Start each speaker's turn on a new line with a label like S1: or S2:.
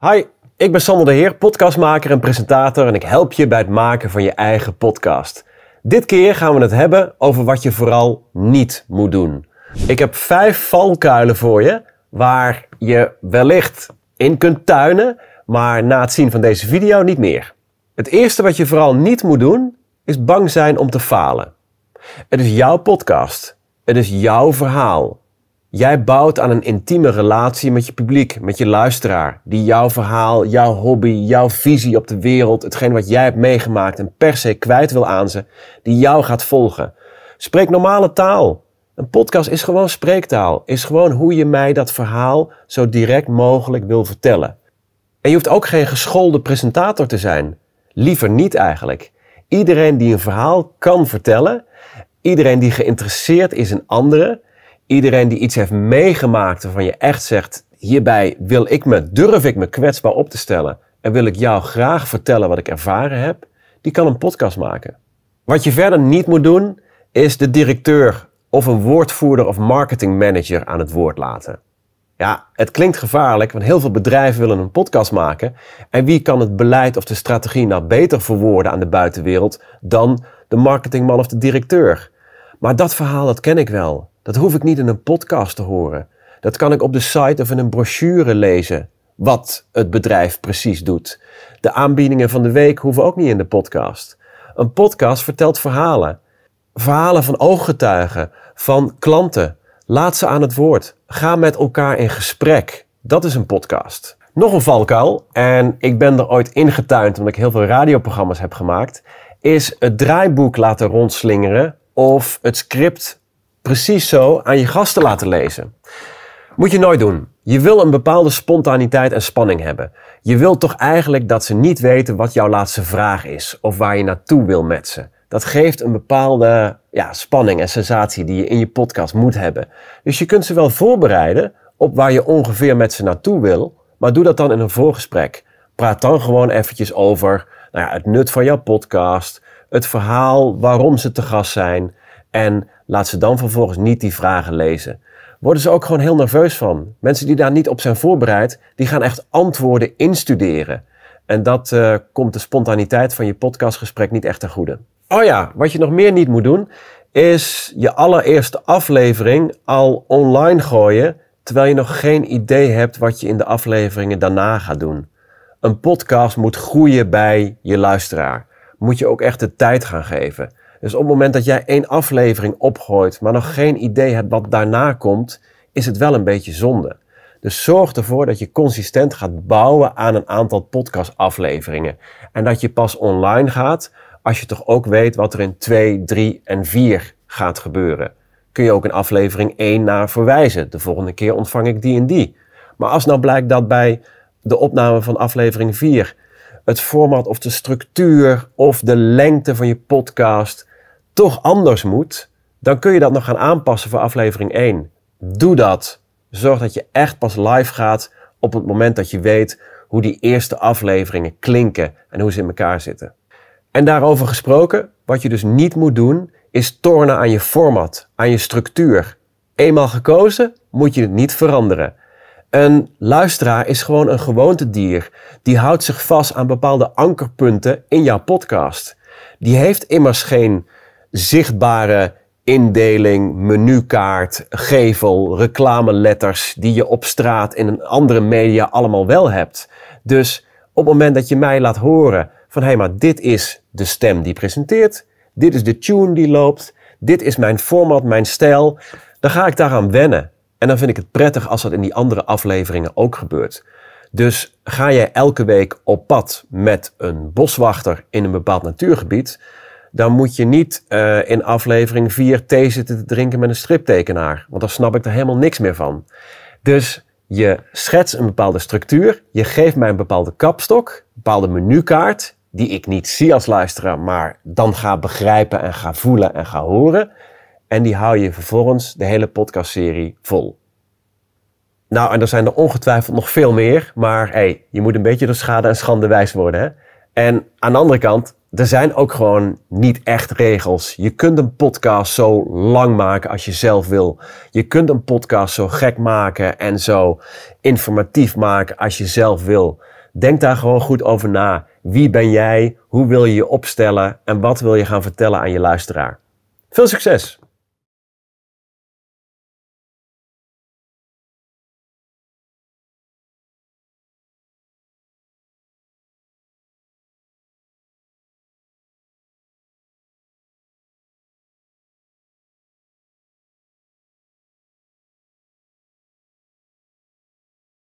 S1: Hi, ik ben Sander de Heer, podcastmaker en presentator en ik help je bij het maken van je eigen podcast. Dit keer gaan we het hebben over wat je vooral niet moet doen. Ik heb vijf valkuilen voor je waar je wellicht in kunt tuinen, maar na het zien van deze video niet meer. Het eerste wat je vooral niet moet doen is bang zijn om te falen. Het is jouw podcast. Het is jouw verhaal. Jij bouwt aan een intieme relatie met je publiek, met je luisteraar, die jouw verhaal, jouw hobby, jouw visie op de wereld, hetgeen wat jij hebt meegemaakt en per se kwijt wil aan ze, die jou gaat volgen. Spreek normale taal. Een podcast is gewoon spreektaal, is gewoon hoe je mij dat verhaal zo direct mogelijk wil vertellen. En je hoeft ook geen geschoolde presentator te zijn. Liever niet eigenlijk. Iedereen die een verhaal kan vertellen, iedereen die geïnteresseerd is in anderen, iedereen die iets heeft meegemaakt waarvan je echt zegt, hierbij wil ik me, durf ik me kwetsbaar op te stellen en wil ik jou graag vertellen wat ik ervaren heb, die kan een podcast maken. Wat je verder niet moet doen, is de directeur of een woordvoerder of marketingmanager aan het woord laten. Ja, het klinkt gevaarlijk, want heel veel bedrijven willen een podcast maken. En wie kan het beleid of de strategie nou beter verwoorden aan de buitenwereld dan de marketingman of de directeur? Maar dat verhaal, dat ken ik wel. Dat hoef ik niet in een podcast te horen. Dat kan ik op de site of in een brochure lezen. Wat het bedrijf precies doet. De aanbiedingen van de week hoeven ook niet in de podcast. Een podcast vertelt verhalen. Verhalen van ooggetuigen, van klanten. Laat ze aan het woord. Ga met elkaar in gesprek. Dat is een podcast. Nog een valkuil, en ik ben er ooit ingetuind omdat ik heel veel radioprogramma's heb gemaakt, is het draaiboek laten rondslingeren of het script precies zo aan je gasten laten lezen. Moet je nooit doen. Je wil een bepaalde spontaniteit en spanning hebben. Je wilt toch eigenlijk dat ze niet weten wat jouw laatste vraag is of waar je naartoe wil met ze. Dat geeft een bepaalde ja, spanning en sensatie die je in je podcast moet hebben. Dus je kunt ze wel voorbereiden op waar je ongeveer met ze naartoe wil, maar doe dat dan in een voorgesprek. Praat dan gewoon eventjes over nou ja, het nut van jouw podcast, het verhaal waarom ze te gast zijn en Laat ze dan vervolgens niet die vragen lezen. Worden ze ook gewoon heel nerveus van. Mensen die daar niet op zijn voorbereid, die gaan echt antwoorden instuderen. En dat eh, komt de spontaniteit van je podcastgesprek niet echt ten goede. Oh ja, wat je nog meer niet moet doen, is je allereerste aflevering al online gooien, terwijl je nog geen idee hebt wat je in de afleveringen daarna gaat doen. Een podcast moet groeien bij je luisteraar. Moet je ook echt de tijd gaan geven. Dus op het moment dat jij één aflevering opgooit, maar nog geen idee hebt wat daarna komt, is het wel een beetje zonde. Dus zorg ervoor dat je consistent gaat bouwen aan een aantal podcastafleveringen. En dat je pas online gaat als je toch ook weet wat er in 2, 3 en 4 gaat gebeuren. Kun je ook in aflevering 1 naar verwijzen. De volgende keer ontvang ik die en die. Maar als nou blijkt dat bij de opname van aflevering 4 het format of de structuur of de lengte van je podcast toch anders moet, dan kun je dat nog gaan aanpassen voor aflevering 1. Doe dat. Zorg dat je echt pas live gaat op het moment dat je weet hoe die eerste afleveringen klinken en hoe ze in elkaar zitten. En daarover gesproken, wat je dus niet moet doen, is tornen aan je format, aan je structuur. Eenmaal gekozen, moet je het niet veranderen. Een luisteraar is gewoon een gewoontedier. Die houdt zich vast aan bepaalde ankerpunten in jouw podcast. Die heeft immers geen zichtbare indeling, menukaart, gevel, reclameletters die je op straat in een andere media allemaal wel hebt. Dus op het moment dat je mij laat horen van hé, hey, maar dit is de stem die presenteert, dit is de tune die loopt, dit is mijn format, mijn stijl, dan ga ik daaraan wennen. En dan vind ik het prettig als dat in die andere afleveringen ook gebeurt. Dus ga jij elke week op pad met een boswachter in een bepaald natuurgebied, dan moet je niet eh, in aflevering 4 thee zitten te drinken met een striptekenaar. Want dan snap ik er helemaal niks meer van. Dus je schets een bepaalde structuur, je geeft mij een bepaalde kapstok, een bepaalde menukaart, die ik niet zie als luisteraar, maar dan ga begrijpen en ga voelen en ga horen. En die hou je vervolgens de hele podcastserie vol. Nou, en er zijn er ongetwijfeld nog veel meer. Maar hey, je moet een beetje door schade en schande wijs worden. Hè? En aan de andere kant, er zijn ook gewoon niet echt regels. Je kunt een podcast zo lang maken als je zelf wil. Je kunt een podcast zo gek maken en zo informatief maken als je zelf wil. Denk daar gewoon goed over na. Wie ben jij? Hoe wil je je opstellen? En wat wil je gaan vertellen aan je luisteraar? Veel succes!